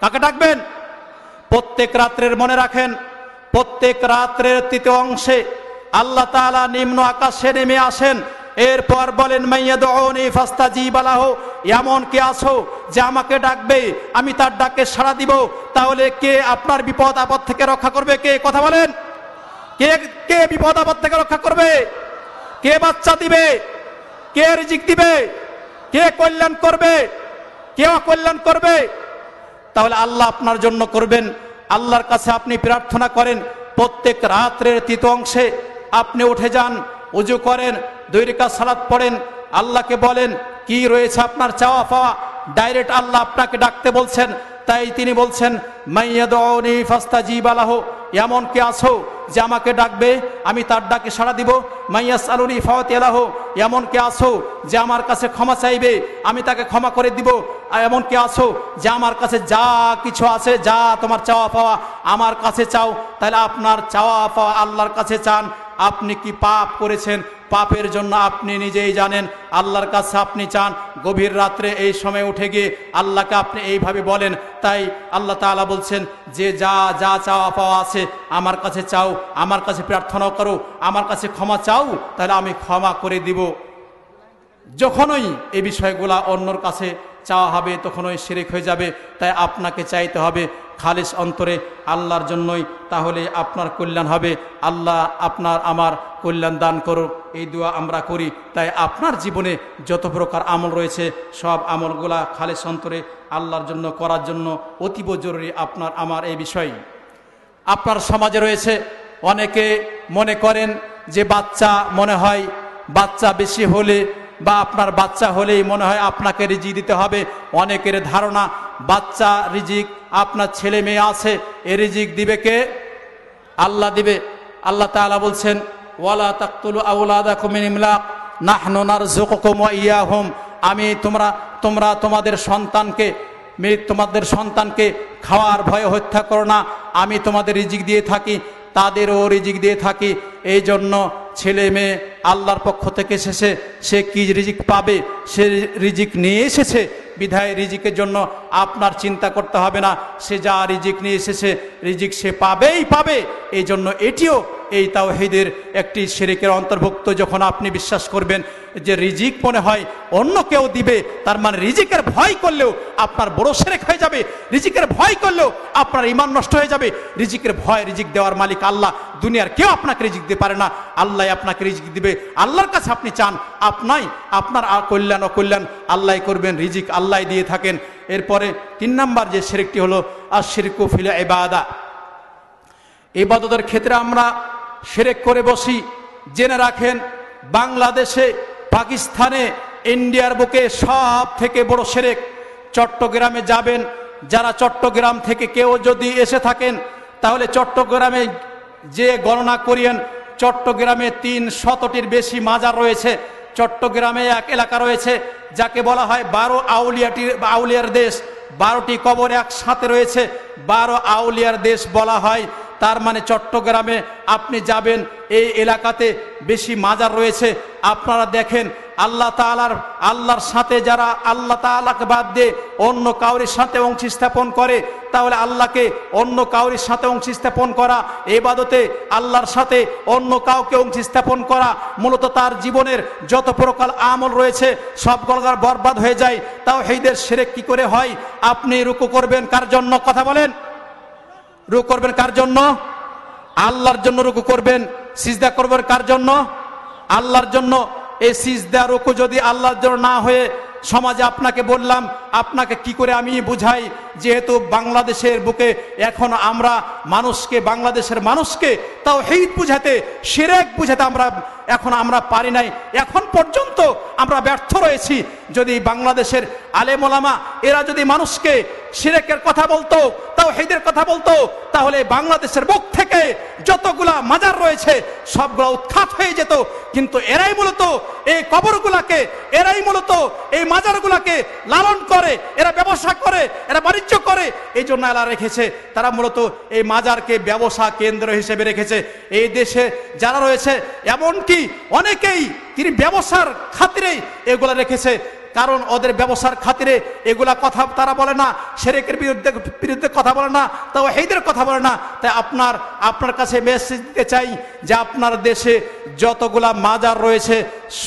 কাকে ডাকবেন প্রত্যেক রাত্রের মনে রাখেন প্রত্যেক রাত্রের তৃতীয় অংশে আল্লাহ তালা নিম্ন আকাশে নেমে আসেন এরপর বলেন মাইয়া দৌনি ফাস্তা জি বালাহ এমন কে আছো যে আমাকে ডাকবে আমি তার ডাকে সাড়া দিব তাহলে কে আপনার বিপদ আপদ থেকে রক্ষা করবে কে কথা বলেন কে কে বিপদ আপদ থেকে রক্ষা করবে কে বাচ্চা দিবে কে রিজিক দিবে কে কল্যাণ করবে কে অকল্যাণ করবে তাহলে আল্লাহ আপনার জন্য করবেন আল্লাহর কাছে আপনি প্রার্থনা করেন প্রত্যেক রাত্রের তৃতীয় অংশে আপনি উঠে যান উজু করেন দৈরিকা সালাত পড়েন আল্লাহকে বলেন কি রয়েছে আপনার চাওয়া পাওয়া ডাইরেক্ট আল্লাহ আপনাকে ডাকতে বলছেন তাই তিনি বলছেন মাইয়াদি ফাস্তা জিবালাহ এমন কে আছো যে আমাকে ডাকবে আমি তার ডাকে সাড়া দিব মাইয়া আলুনি ফাওয়াত এলাহ এমন কে আছো যে আমার কাছে ক্ষমা চাইবে আমি তাকে ক্ষমা করে দিব এমন কে আছো যে আমার কাছে যা কিছু আছে যা তোমার চাওয়া পাওয়া আমার কাছে চাও তাহলে আপনার চাওয়া পাওয়া আল্লাহর কাছে চান আপনি কি পাপ করেছেন পাপের জন্য আপনি নিজেই জানেন আল্লাহর কাছে আপনি চান গভীর রাত্রে এই সময় উঠে গিয়ে আল্লাহকে আপনি এইভাবে বলেন তাই আল্লাহ তালা বলছেন যে যা যা চাওয়া পাওয়া আছে আমার কাছে চাও আমার কাছে প্রার্থনা করো আমার কাছে ক্ষমা চাও তাহলে আমি ক্ষমা করে দিব যখনই এই বিষয়গুলা অন্যর কাছে চাওয়া হবে তখনই সেরেক হয়ে যাবে তাই আপনাকে চাইতে হবে খালিস অন্তরে আল্লাহর জন্যই তাহলে আপনার কল্যাণ হবে আল্লাহ আপনার আমার কল্যাণ দান করুক এই দোয়া আমরা করি তাই আপনার জীবনে যত প্রকার আমল রয়েছে সব আমলগুলা খালিস অন্তরে আল্লাহর জন্য করার জন্য অতীব জরুরি আপনার আমার এই বিষয় আপনার সমাজে রয়েছে অনেকে মনে করেন যে বাচ্চা মনে হয় বাচ্চা বেশি হলে বা আপনার বাচ্চা হলেই মনে হয় আপনাকে রিজিক দিতে হবে অনেকের ধারণা বাচ্চা রিজিক আপনার ছেলে মেয়ে আছে এ রিজিক দিবে কে আল্লাহ দিবে আল্লাহ তালা বলছেন ওয়ালা তাকতুল আউলাদা কুমিন ইমলাক নাহনার জোকুম ইয়া হোম আমি তোমরা তোমরা তোমাদের সন্তানকে তোমাদের সন্তানকে খাওয়ার ভয়ে হত্যা করো না আমি তোমাদের রিজিক দিয়ে থাকি তাদেরও রিজিক দিয়ে থাকি এই জন্য ছেলে মেয়ে আল্লাহর পক্ষ থেকে এসেছে সে কি রিজিক পাবে সে রিজিক নিয়ে এসেছে বিধায় রিজিকের জন্য আপনার চিন্তা করতে হবে না সে যা রিজিক নিয়ে এসেছে রিজিক সে পাবেই পাবে এই জন্য এটিও এই তাওহিদের একটি শিরিকের অন্তর্ভুক্ত যখন আপনি বিশ্বাস করবেন যে রিজিক মনে হয় অন্য কেউ দিবে তার মানে রিজিকের ভয় করলেও আপনার বড় সেরেক হয়ে যাবে রিজিকের ভয় করলেও আপনার ইমান নষ্ট হয়ে যাবে রিজিকের ভয় রিজিক দেওয়ার মালিক আল্লাহ দুনিয়ার কেউ আপনাকে রিজিক দিতে পারে না আল্লাহ আপনাকে রিজিক দিবে আল্লাহর কাছে আপনি চান আপনাই আপনার কল্যাণ অকল্যাণ আল্লাহ করবেন রিজিক আল্লাহ দিয়ে থাকেন এরপরে তিন নাম্বার যে শিরিকটি হলো আর শিরকু ফিলে এবাদা এবাদতের ক্ষেত্রে আমরা সেরেক করে বসি জেনে রাখেন বাংলাদেশে পাকিস্তানে ইন্ডিয়ার বুকে সব থেকে বড় সেরেক চট্টগ্রামে যাবেন যারা চট্টগ্রাম থেকে কেউ যদি এসে থাকেন তাহলে চট্টগ্রামে যে গণনা করিয়েন চট্টগ্রামে তিন শতটির বেশি মাজার রয়েছে চট্টগ্রামে এক এলাকা রয়েছে যাকে বলা হয় বারো আউলিয়াটির আউলিয়ার দেশ বারোটি কবর একসাথে রয়েছে বারো আউলিয়ার দেশ বলা হয় তার মানে চট্টগ্রামে আপনি যাবেন এই এলাকাতে বেশি মাজার রয়েছে আপনারা দেখেন আল্লাহ তালার আল্লাহর সাথে যারা আল্লাহ তালাকে বাদ দিয়ে অন্য কাউরির সাথে অংশ স্থাপন করে তাহলে আল্লাহকে অন্য কাউরির সাথে অংশ স্থাপন করা এবাদতে আল্লাহর সাথে অন্য কাউকে অংশ স্থাপন করা মূলত তার জীবনের যত প্রকার আমল রয়েছে সব গলগার বরবাদ হয়ে যায় তাও হেদের সেরে কি করে হয় আপনি রুকু করবেন কার জন্য কথা বলেন রুকু করবেন কার জন্য আল্লাহর জন্য রুকু করবেন সিজদা করবেন কার জন্য আল্লাহর জন্য এই সিজদা রুকু যদি আল্লাহর জন্য না হয়ে সমাজে আপনাকে বললাম আপনাকে কি করে আমি বুঝাই যেহেতু বাংলাদেশের বুকে এখন আমরা মানুষকে বাংলাদেশের মানুষকে তাও হেইত বুঝাতে সেরেক বুঝাতে আমরা এখন আমরা পারি নাই এখন পর্যন্ত আমরা ব্যর্থ রয়েছি যদি বাংলাদেশের আলেমোলামা এরা যদি মানুষকে সিরেকের কথা বলতো তাও হেদের কথা বলতো তাহলে বাংলাদেশের বুক থেকে যতগুলা মাজার রয়েছে সবগুলা উৎখাত হয়ে যেত কিন্তু এরাই মূলত এই কবরগুলাকে এরাই মূলত এই মাজারগুলাকে লালন করে এরা ব্যবসা করে এরা বাণিজ্য করে এই জন্য এরা রেখেছে তারা মূলত এই মাজারকে ব্যবসা কেন্দ্র হিসেবে রেখেছে এই দেশে যারা রয়েছে এমনকি অনেকেই তিনি ব্যবসার খাতিরেই এগুলা রেখেছে কারণ ওদের ব্যবসার খাতিরে এগুলা কথা তারা বলে না সেরেকের বিরুদ্ধে বিরুদ্ধে কথা বলে না তাও হেদের কথা বলে না তাই আপনার আপনার কাছে মেসেজ দিতে চাই যে আপনার দেশে যতগুলা মাজার রয়েছে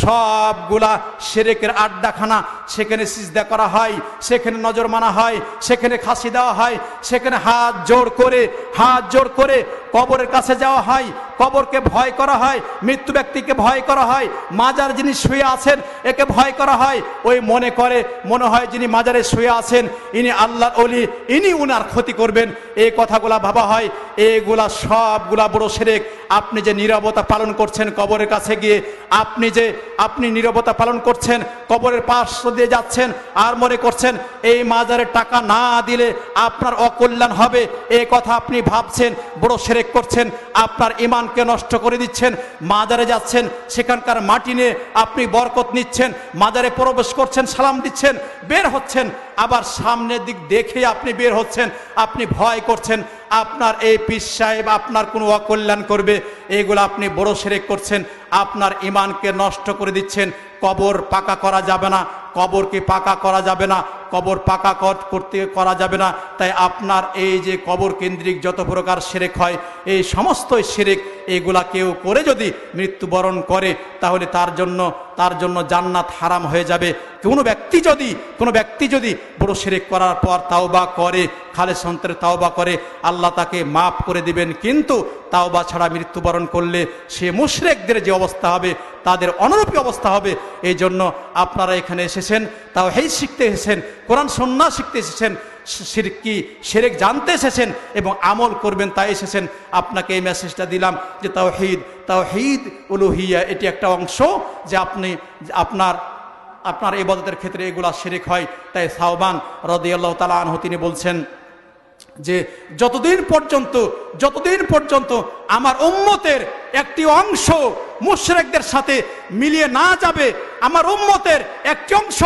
সবগুলা সেরেকের আড্ডাখানা সেখানে সিজদা করা হয় সেখানে নজর মানা হয় সেখানে খাসি দেওয়া হয় সেখানে হাত জোর করে হাত জোর করে কবরের কাছে যাওয়া হয় কবরকে ভয় করা হয় মৃত্যু ব্যক্তিকে ভয় করা হয় মাজার যিনি শুয়ে আছেন একে ভয় করা হয় ওই মনে করে মনে হয় যিনি মাজারে শুয়ে আছেন ইনি আল্লাহ অলি ইনি উনার ক্ষতি করবেন এই কথাগুলা ভাবা হয় এগুলা সবগুলা বড় সেরেক আপনি যে নিরবতা পালন করছেন কবরের কাছে গিয়ে আপনি যে আপনি নিরবতা পালন করছেন কবরের পাশ দিয়ে যাচ্ছেন আর মনে করছেন এই মাজারে টাকা না দিলে আপনার অকল্যাণ হবে এই কথা আপনি ভাবছেন বড় সেরেক করছেন আপনার ইমানকে নষ্ট করে দিচ্ছেন মাজারে যাচ্ছেন সেখানকার মাটি নিয়ে আপনি বরকত নিচ্ছেন মাজারে প্রবেশ করছেন করছেন সালাম দিচ্ছেন বের হচ্ছেন আবার সামনের দিক দেখে আপনি বের হচ্ছেন আপনি ভয় করছেন আপনার এই পিস সাহেব আপনার কোনো অকল্যাণ করবে এগুলো আপনি বড় সেরে করছেন আপনার ইমানকে নষ্ট করে দিচ্ছেন কবর পাকা করা যাবে না কবরকে পাকা করা যাবে না কবর পাকা করতে করা যাবে না তাই আপনার এই যে কবর কেন্দ্রিক যত প্রকার সেরেক হয় এই সমস্ত সেরেক এগুলা কেউ করে যদি মৃত্যুবরণ করে তাহলে তার জন্য তার জন্য জান্নাত হারাম হয়ে যাবে কোনো ব্যক্তি যদি কোনো ব্যক্তি যদি বড় সেরেক করার পর তাও বা করে খালে তাও বা করে আল্লাহ তাকে মাফ করে দিবেন কিন্তু তাও বা ছাড়া মৃত্যুবরণ করলে সে মুশরেকদের যে অবস্থা হবে তাদের অনরূপী অবস্থা হবে এই জন্য আপনারা এখানে এসে এসেছেন তাও হেই শিখতে এসেছেন কোরআন সন্না শিখতে এসেছেন সিরকি সেরেক জানতে এসেছেন এবং আমল করবেন তাই এসেছেন আপনাকে এই মেসেজটা দিলাম যে তাও হিদ তাও হিদ উলুহিয়া এটি একটা অংশ যে আপনি আপনার আপনার এবাদতের ক্ষেত্রে এগুলা শিরিক হয় তাই সাহবান রদিয়াল্লাহ তালা আনহ তিনি বলছেন যে যতদিন পর্যন্ত যতদিন পর্যন্ত আমার উম্মতের একটি অংশ মুশ্রেকদের সাথে মিলিয়ে না যাবে আমার উম্মতের একটি অংশ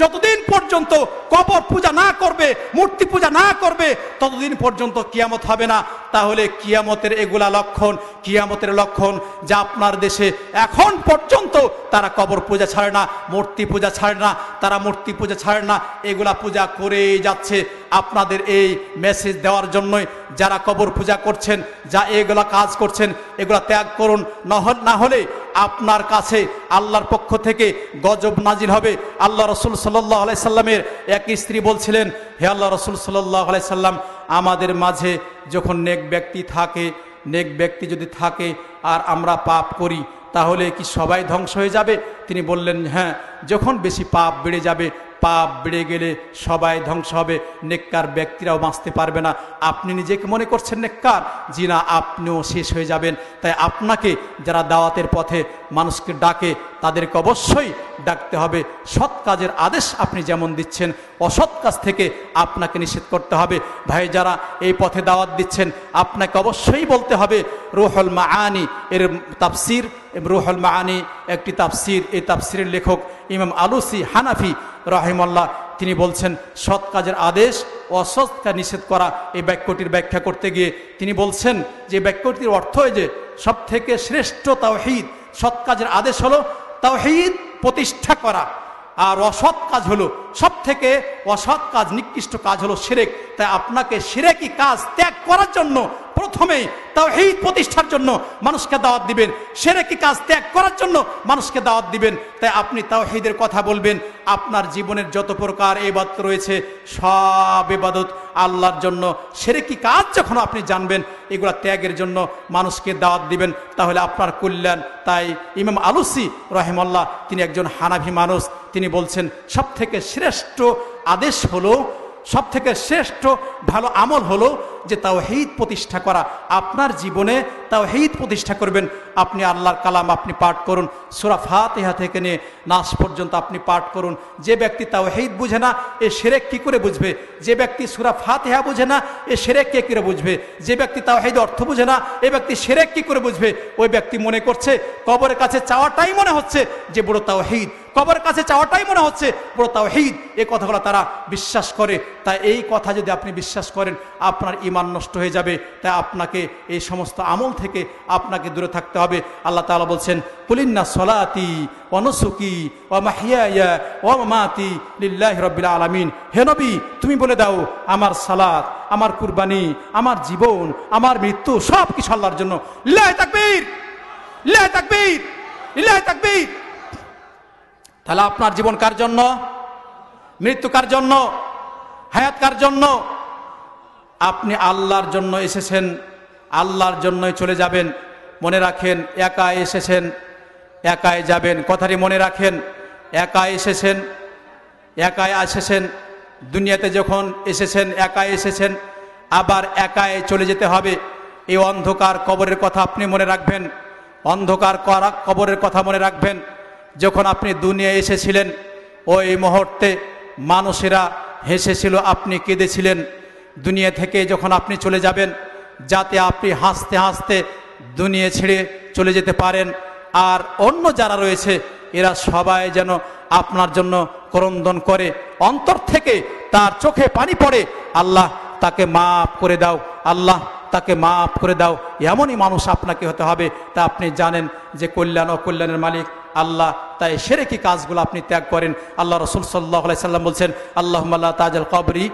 যতদিন পর্যন্ত কবর পূজা না করবে মূর্তি পূজা না করবে ততদিন পর্যন্ত কিয়ামত হবে না তাহলে কিয়ামতের এগুলা লক্ষণ কিয়ামতের লক্ষণ যা আপনার দেশে এখন পর্যন্ত তারা কবর পূজা ছাড়ে না মূর্তি পূজা ছাড়ে না তারা মূর্তি পূজা ছাড়ে না এগুলা পূজা করেই যাচ্ছে আপনাদের এই মেসেজ দেওয়ার জন্যই যারা কবর পূজা করছেন যা এগুলা কাজ করছেন এগুলা ত্যাগ করুন না হলে আপনার কাছে আল্লাহর পক্ষ থেকে গজব নাজিল হবে আল্লাহ রসুল সাল্লাহ আলাই সাল্লামের এক স্ত্রী বলছিলেন হে আল্লাহ রসুল সাল্লাহ আলাই সাল্লাম আমাদের মাঝে যখন নেক ব্যক্তি থাকে নেক ব্যক্তি যদি থাকে আর আমরা পাপ করি তাহলে কি সবাই ধ্বংস হয়ে যাবে তিনি বললেন হ্যাঁ যখন বেশি পাপ বেড়ে যাবে পাপ বেড়ে গেলে সবাই ধ্বংস হবে নেককার ব্যক্তিরাও বাঁচতে পারবে না আপনি নিজেকে মনে করছেন নেককার জি না আপনিও শেষ হয়ে যাবেন তাই আপনাকে যারা দাওয়াতের পথে মানুষকে ডাকে তাদেরকে অবশ্যই ডাকতে হবে সৎ কাজের আদেশ আপনি যেমন দিচ্ছেন অসৎ কাজ থেকে আপনাকে নিষেধ করতে হবে ভাই যারা এই পথে দাওয়াত দিচ্ছেন আপনাকে অবশ্যই বলতে হবে রুহল আনি এর তাফসির রুহল আনি একটি তাফসির এই তাফসিরের লেখক ইমাম আলুসি হানাফি রাহিমাল্লাহ তিনি বলছেন সৎ কাজের আদেশ অসৎ কাজ নিষেধ করা এই বাক্যটির ব্যাখ্যা করতে গিয়ে তিনি বলছেন যে বাক্যটির অর্থ যে সব থেকে শ্রেষ্ঠ তাওহিদ সৎ কাজের আদেশ হলো তাওহিদ প্রতিষ্ঠা করা আর অসৎ কাজ হলো সব থেকে অসৎ কাজ নিকৃষ্ট কাজ হলো সেরেক তাই আপনাকে সেরেকি কাজ ত্যাগ করার জন্য তাও এই প্রতিষ্ঠার জন্য মানুষকে দাওয়াত দিবেন সেরেকি কাজ ত্যাগ করার জন্য মানুষকে দাওয়াত দিবেন তাই আপনি তাওহীদের কথা বলবেন আপনার জীবনের যত প্রকার এবাদত রয়েছে সব এবাদত আল্লাহর জন্য কি কাজ যখন আপনি জানবেন এগুলা ত্যাগের জন্য মানুষকে দাওয়াত দিবেন তাহলে আপনার কল্যাণ তাই ইমাম আলুসি রহেমল্লা তিনি একজন হানাভি মানুষ তিনি বলছেন সবথেকে শ্রেষ্ঠ আদেশ হলো সব থেকে শ্রেষ্ঠ ভালো আমল হলো যে তাও হেঈদ প্রতিষ্ঠা করা আপনার জীবনে তাও হেঈদ প্রতিষ্ঠা করবেন আপনি আল্লাহর কালাম আপনি পাঠ করুন সুরা ফাতেহা থেকে নিয়ে নাস পর্যন্ত আপনি পাঠ করুন যে ব্যক্তি তাও হেঈদ বুঝে না এ সেরেক কী করে বুঝবে যে ব্যক্তি সুরা ফাতেহা বুঝে না এ সেরেক কে করে বুঝবে যে ব্যক্তি তাও হেদ অর্থ বুঝে না এ ব্যক্তি সেরেক কী করে বুঝবে ওই ব্যক্তি মনে করছে কবরের কাছে চাওয়াটাই মনে হচ্ছে যে বড় তাও হেঈদ বাবার কাছে চাওয়াটাই মনে হচ্ছে বড় হিদ এই কথাগুলো তারা বিশ্বাস করে তাই এই কথা যদি আপনি বিশ্বাস করেন আপনার ইমান নষ্ট হয়ে যাবে তাই আপনাকে এই সমস্ত আমল থেকে আপনাকে দূরে থাকতে হবে আল্লাহ তালা বলছেন পুলিন্না সলাতি অনসুকি ও মাহিয়া ও মাতি লিল্লাহ রবিল্লা আলমিন হেনবি তুমি বলে দাও আমার সালাত আমার কুরবানি আমার জীবন আমার মৃত্যু সব কিছু আল্লাহর জন্য লিল্লাহ তাকবীর লিল্লাহ তাকবীর লিল্লাহ তাকবীর তাহলে আপনার জীবন কার জন্য মৃত্যু কার জন্য হায়াত কার জন্য আপনি আল্লাহর জন্য এসেছেন আল্লাহর জন্যই চলে যাবেন মনে রাখেন একা এসেছেন একাই যাবেন কথাটি মনে রাখেন একা এসেছেন একাই এসেছেন দুনিয়াতে যখন এসেছেন একাই এসেছেন আবার একাই চলে যেতে হবে এই অন্ধকার কবরের কথা আপনি মনে রাখবেন অন্ধকার করা কবরের কথা মনে রাখবেন যখন আপনি দুনিয়া এসেছিলেন ওই মুহূর্তে মানুষেরা হেসেছিল আপনি কেঁদেছিলেন দুনিয়া থেকে যখন আপনি চলে যাবেন যাতে আপনি হাসতে হাসতে দুনিয়া ছেড়ে চলে যেতে পারেন আর অন্য যারা রয়েছে এরা সবাই যেন আপনার জন্য ক্রন্দন করে অন্তর থেকে তার চোখে পানি পড়ে আল্লাহ তাকে মাফ করে দাও আল্লাহ তাকে মাফ করে দাও এমনই মানুষ আপনাকে হতে হবে তা আপনি জানেন যে কল্যাণ অকল্যাণের মালিক আল্লাহ তাই কি কাজগুলো আপনি ত্যাগ করেন আল্লাহ রসুল সাল্লাহ সাল্লাম বলছেন আল্লাহ আল্লাহ তাজাল কবরি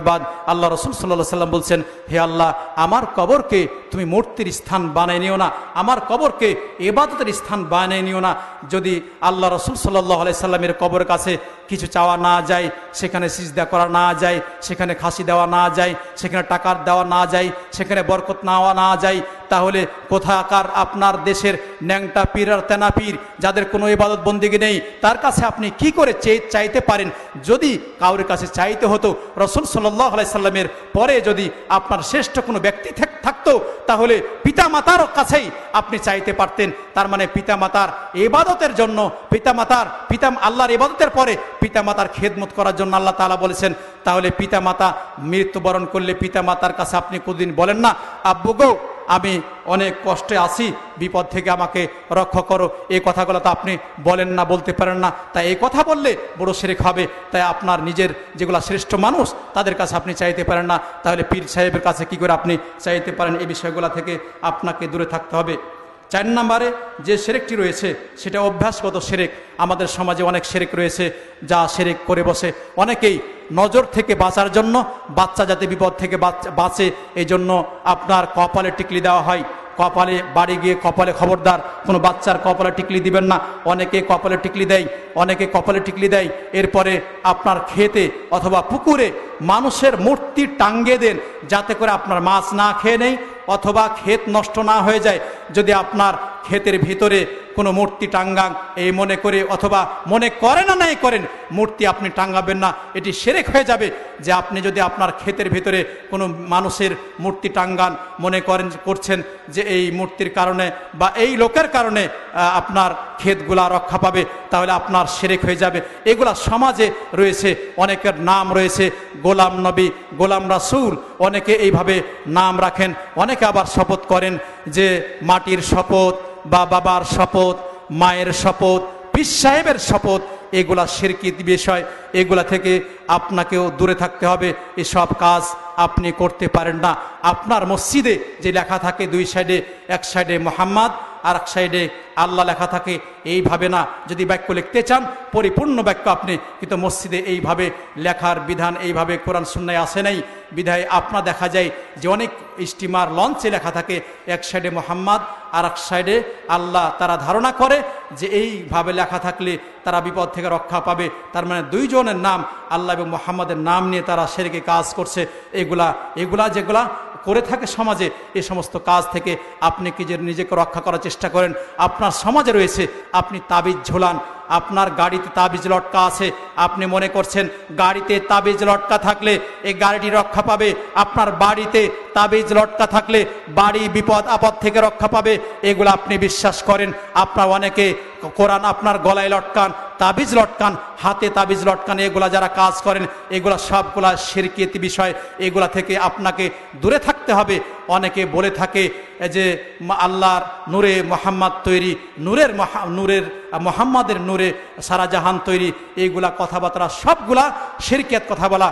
আবাদ আল্লাহ রসুল সাল্লাহ সাল্লাম বলছেন হে আল্লাহ আমার কবরকে তুমি মূর্তির স্থান বানিয়ে নিও না আমার কবরকে এবাদতের স্থান বানিয়ে নিও না যদি আল্লাহ রসুল সাল্লাহ সাল্লামের কবর কাছে কিছু চাওয়া না যায় সেখানে সিজদা করা না যায় সেখানে খাসি দেওয়া না যায় সেখানে টাকার দেওয়া না যায় সেখানে বরকত নেওয়া না যায় তাহলে কোথাকার আপনার দেশের ন্যাংটা পীর আর তেনা পীর যাদের কোনো ইবাদত বন্দিগি নেই তার কাছে আপনি কি করে চাইতে পারেন যদি কাউর কাছে চাইতে হতো রসুল সাল্লাহ আলাইসাল্লামের পরে যদি আপনার শ্রেষ্ঠ কোনো ব্যক্তি থাকতো তাহলে পিতা মাতার কাছেই আপনি চাইতে পারতেন তার মানে পিতা মাতার এবাদতের জন্য পিতা মাতার পিতাম আল্লাহর এবাদতের পরে পিতা মাতার খেদমত করার জন্য আল্লাহ তালা বলেছেন তাহলে পিতা মাতা মৃত্যুবরণ করলে পিতা মাতার কাছে আপনি কোনদিন বলেন না আব্বু গো আমি অনেক কষ্টে আছি বিপদ থেকে আমাকে রক্ষা করো এই কথাগুলো তো আপনি বলেন না বলতে পারেন না তাই এই কথা বললে বড় শিরিক হবে তাই আপনার নিজের যেগুলো শ্রেষ্ঠ মানুষ তাদের কাছে আপনি চাইতে পারেন না তাহলে পীর সাহেবের কাছে কি করে আপনি চাইতে পারেন এই বিষয়গুলো থেকে আপনাকে দূরে থাকতে হবে চার নাম্বারে যে সেরেকটি রয়েছে সেটা অভ্যাসগত সেরেক আমাদের সমাজে অনেক সেরেক রয়েছে যা সেরেক করে বসে অনেকেই নজর থেকে বাঁচার জন্য বাচ্চা যাতে বিপদ থেকে বাঁচে এই জন্য আপনার কপালে টিকলি দেওয়া হয় কপালে বাড়ি গিয়ে কপালে খবরদার কোনো বাচ্চার কপালে টিকলি দিবেন না অনেকে কপালে টিকলি দেয় অনেকে কপালে টিকলি দেয় এরপরে আপনার খেতে অথবা পুকুরে মানুষের মূর্তি টাঙ্গে দেন যাতে করে আপনার মাছ না খেয়ে নেই অথবা ক্ষেত নষ্ট না হয়ে যায় যদি আপনার ক্ষেতের ভিতরে কোনো মূর্তি টাঙ্গান এই মনে করে অথবা মনে করে না নাই করেন মূর্তি আপনি টাঙ্গাবেন না এটি সেরেক হয়ে যাবে যে আপনি যদি আপনার ক্ষেতের ভিতরে কোনো মানুষের মূর্তি টাঙ্গান মনে করেন করছেন যে এই মূর্তির কারণে বা এই লোকের কারণে আপনার ক্ষেতগুলা রক্ষা পাবে তাহলে আপনার সেরেক হয়ে যাবে এগুলা সমাজে রয়েছে অনেকের নাম রয়েছে গোলাম নবী গোলাম রাসুল অনেকে এইভাবে নাম রাখেন অনেকে আবার শপথ করেন যে মাটির শপথ বা বাবার শপথ মায়ের শপথ পিস সাহেবের শপথ এগুলা শিরকিত বিষয় এগুলা থেকে আপনাকেও দূরে থাকতে হবে এসব কাজ আপনি করতে পারেন না আপনার মসজিদে যে লেখা থাকে দুই সাইডে এক সাইডে মোহাম্মদ আর এক সাইডে আল্লাহ লেখা থাকে এইভাবে না যদি বাক্য লিখতে চান পরিপূর্ণ বাক্য আপনি কিন্তু মসজিদে এইভাবে লেখার বিধান এইভাবে কোরআন শূন্যায় আসে নাই বিধায় আপনার দেখা যায় যে অনেক স্টিমার লঞ্চে লেখা থাকে এক সাইডে মোহাম্মদ আর এক সাইডে আল্লাহ তারা ধারণা করে যে এইভাবে লেখা থাকলে তারা বিপদ থেকে রক্ষা পাবে তার মানে দুইজনের নাম আল্লাহ এবং মোহাম্মদের নাম নিয়ে তারা সেরেকে কাজ করছে এগুলা এগুলা যেগুলা করে থাকে সমাজে এ সমস্ত কাজ থেকে আপনি কি যে নিজেকে রক্ষা করার চেষ্টা করেন আপনার সমাজে রয়েছে আপনি তাবিজ ঝোলান আপনার গাড়িতে তাবিজ লটকা আছে আপনি মনে করছেন গাড়িতে তাবিজ লটকা থাকলে এই গাড়িটি রক্ষা পাবে আপনার বাড়িতে তাবিজ লটকা থাকলে বাড়ি বিপদ আপদ থেকে রক্ষা পাবে এগুলো আপনি বিশ্বাস করেন আপনার অনেকে কোরআন আপনার গলায় লটকান তাবিজ লটকান হাতে তাবিজ লটকান এগুলা যারা কাজ করেন এগুলা সবগুলা শিরকেতি বিষয় এগুলা থেকে আপনাকে দূরে থাকতে হবে অনেকে বলে থাকে যে আল্লাহর নূরে মোহাম্মদ তৈরি নূরের নূরের মোহাম্মদের নূরে সারা জাহান তৈরি এইগুলা কথাবার্তা সবগুলা শেরকিয়াত কথা বলা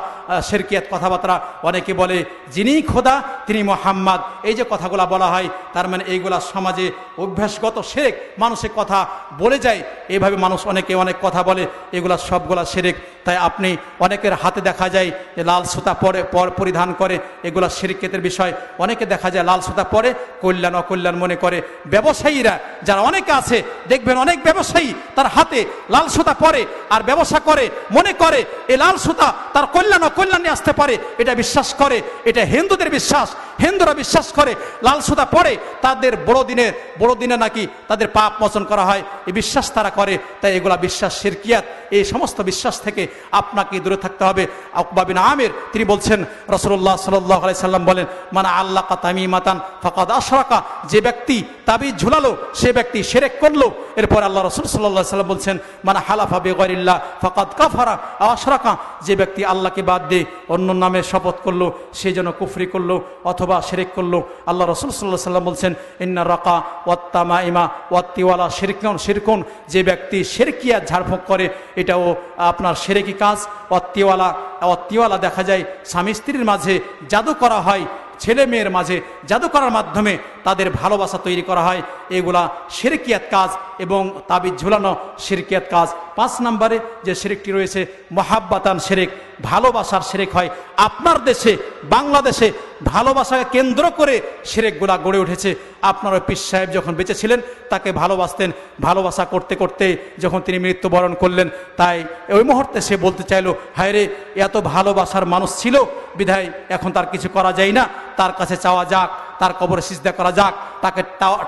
শেরকিয়াত কথাবার্তা অনেকে বলে যিনি খোদা তিনি মোহাম্মদ এই যে কথাগুলা বলা হয় তার মানে এইগুলা সমাজে অভ্যাসগত শেরেক মানুষের কথা বলে যায় এইভাবে মানুষ অনেকে অনেক কথা বলে এগুলা সবগুলা শেরেক তাই আপনি অনেকের হাতে দেখা যায় যে লাল সুতা পরে পরিধান করে এগুলা শেরিকেতের বিষয় অনেকে অনেকে দেখা যায় লাল সুতা পরে কল্যাণ অকল্যাণ মনে করে ব্যবসায়ীরা যারা অনেকে আছে দেখবেন অনেক ব্যবসায়ী তার হাতে লাল সুতা পরে আর ব্যবসা করে মনে করে এই লাল সুতা তার কল্যাণ অকল্যাণে আসতে পারে এটা বিশ্বাস করে এটা হিন্দুদের বিশ্বাস হিন্দুরা বিশ্বাস করে লাল সুতা পরে তাদের বড়দিনে বড়দিনে নাকি তাদের পাপ মোচন করা হয় এ বিশ্বাস তারা করে তাই এগুলা বিশ্বাস শিরকিয়াত এই সমস্ত বিশ্বাস থেকে আপনাকে দূরে থাকতে হবে আকবাবিন আমের তিনি বলছেন রসুল্লাহ সাল্লাহ সাল্লাম বলেন মানে আল্লাহ তামি মাতান ফকাদ আশরাকা যে ব্যক্তি তাবি ঝুলালো সে ব্যক্তি সেরেক করলো এরপর আল্লাহ রসুল সাল্লা সাল্লাম বলছেন মানে হালাফা বেগরিল্লা ফকাদ কাফারা আশরাকা যে ব্যক্তি আল্লাহকে বাদ দিয়ে অন্য নামে শপথ করলো সে যেন কুফরি করলো অথবা সেরেক করলো আল্লাহ রসুল সাল্লাহ সাল্লাম বলছেন ইন্না রকা ওয়াত্তামা ইমা ওয়াত্তিওয়ালা শিরকন শিরকন যে ব্যক্তি সেরকিয়া ঝাড়ফুঁক করে এটাও আপনার সেরেকি কাজ অত্তিওয়ালা অত্তিওয়ালা দেখা যায় স্বামী স্ত্রীর মাঝে জাদু করা হয় ছেলে মেয়ের মাঝে জাদু করার মাধ্যমে তাদের ভালোবাসা তৈরি করা হয় এগুলা শিরকিয়াত কাজ এবং তাবিজ ঝুলানো শিরকিয়াত কাজ পাঁচ নম্বরে যে শিরিকটি রয়েছে মহাব্বাতান শিরিক ভালোবাসার শিরিক হয় আপনার দেশে বাংলাদেশে ভালোবাসাকে কেন্দ্র করে শিরেকগুলা গড়ে উঠেছে আপনার পিস সাহেব যখন বেঁচে ছিলেন তাকে ভালোবাসতেন ভালোবাসা করতে করতে যখন তিনি মৃত্যুবরণ করলেন তাই ওই মুহূর্তে সে বলতে চাইল হায় রে এত ভালোবাসার মানুষ ছিল বিধায় এখন তার কিছু করা যায় না তার কাছে চাওয়া যাক তার কবর সিজদা করা যাক তাকে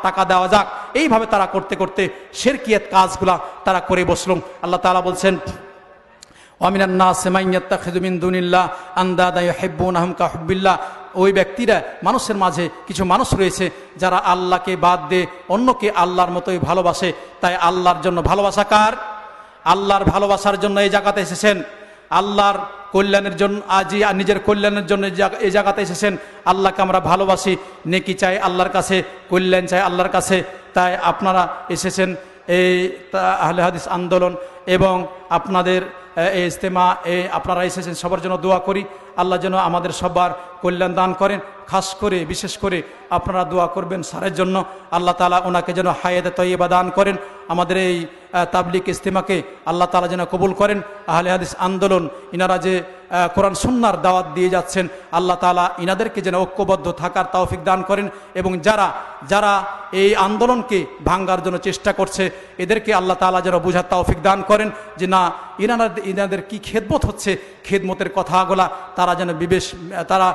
টাকা দেওয়া যাক এইভাবে তারা করতে করতে শেরকিয়াত কাজগুলা তারা করে বসলুম আল্লাহ তালা বলছেন অমিনান্না সেমাইয়াত্তা খেজুমিন দুনিল্লা আন্দা দায় হেব্বুন আহমকা হব্বিল্লা ওই ব্যক্তিরা মানুষের মাঝে কিছু মানুষ রয়েছে যারা আল্লাহকে বাদ দিয়ে অন্যকে আল্লাহর মতোই ভালোবাসে তাই আল্লাহর জন্য ভালোবাসা কার আল্লাহর ভালোবাসার জন্য এই জায়গাতে এসেছেন আল্লাহর কল্যাণের জন্য আজি নিজের কল্যাণের জন্য এই জায়গাতে এসেছেন আল্লাহকে আমরা ভালোবাসি নেকি চাই আল্লাহর কাছে কল্যাণ চাই আল্লাহর কাছে তাই আপনারা এসেছেন এই আহলে হাদিস আন্দোলন এবং আপনাদের এই ইজতেমা এই আপনারা এসেছেন সবার জন্য দোয়া করি আল্লাহ যেন আমাদের সবার কল্যাণ দান করেন খাস করে বিশেষ করে আপনারা দোয়া করবেন স্যারের জন্য আল্লাহ তালা ওনাকে যেন হায়াতে তৈবা দান করেন আমাদের এই তাবলিক ইস্তেমাকে আল্লাহ তালা যেন কবুল করেন আহলে হাদিস আন্দোলন ইনারা যে কোরআন সুন্নার দাওয়াত দিয়ে যাচ্ছেন আল্লাহ তালা ইনাদেরকে যেন ঐক্যবদ্ধ থাকার তাওফিক দান করেন এবং যারা যারা এই আন্দোলনকে ভাঙ্গার জন্য চেষ্টা করছে এদেরকে আল্লাহ তালা যেন বোঝার তাওফিক দান করেন যে না ইনারা ইনাদের কি খেদমত হচ্ছে খেদমতের কথাগুলা তারা যেন বিবেশ তারা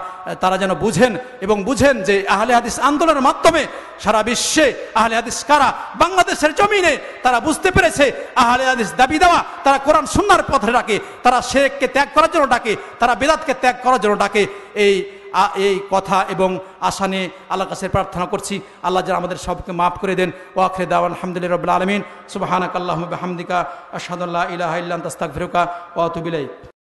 তারা যেন বুঝেন এবং বুঝেন যে আহলে হাদিস আন্দোলনের মাধ্যমে সারা বিশ্বে আহলে হাদিস কারা বাংলাদেশের জমিনে তারা বুঝতে পেরেছে আহলে হাদিস দাবি দেওয়া তারা কোরআন সুন্নার পথে ডাকে তারা শেখকে ত্যাগ করার জন্য ডাকে তারা বেদাতকে ত্যাগ করার জন্য ডাকে এই এই কথা এবং আশা নিয়ে আল্লাহ কাছে প্রার্থনা করছি আল্লাহ যেন আমাদের সবকে মাফ করে দেন ওয়াখরে দাও আলহামদুলিল্লাহ রবিল আলমিন সুবাহানাক আল্লাহ হামদিকা আসাদুল্লাহ ইলাহ ইল্লাহ তাস্তাক ফিরুকা ওয়াতুবিলাই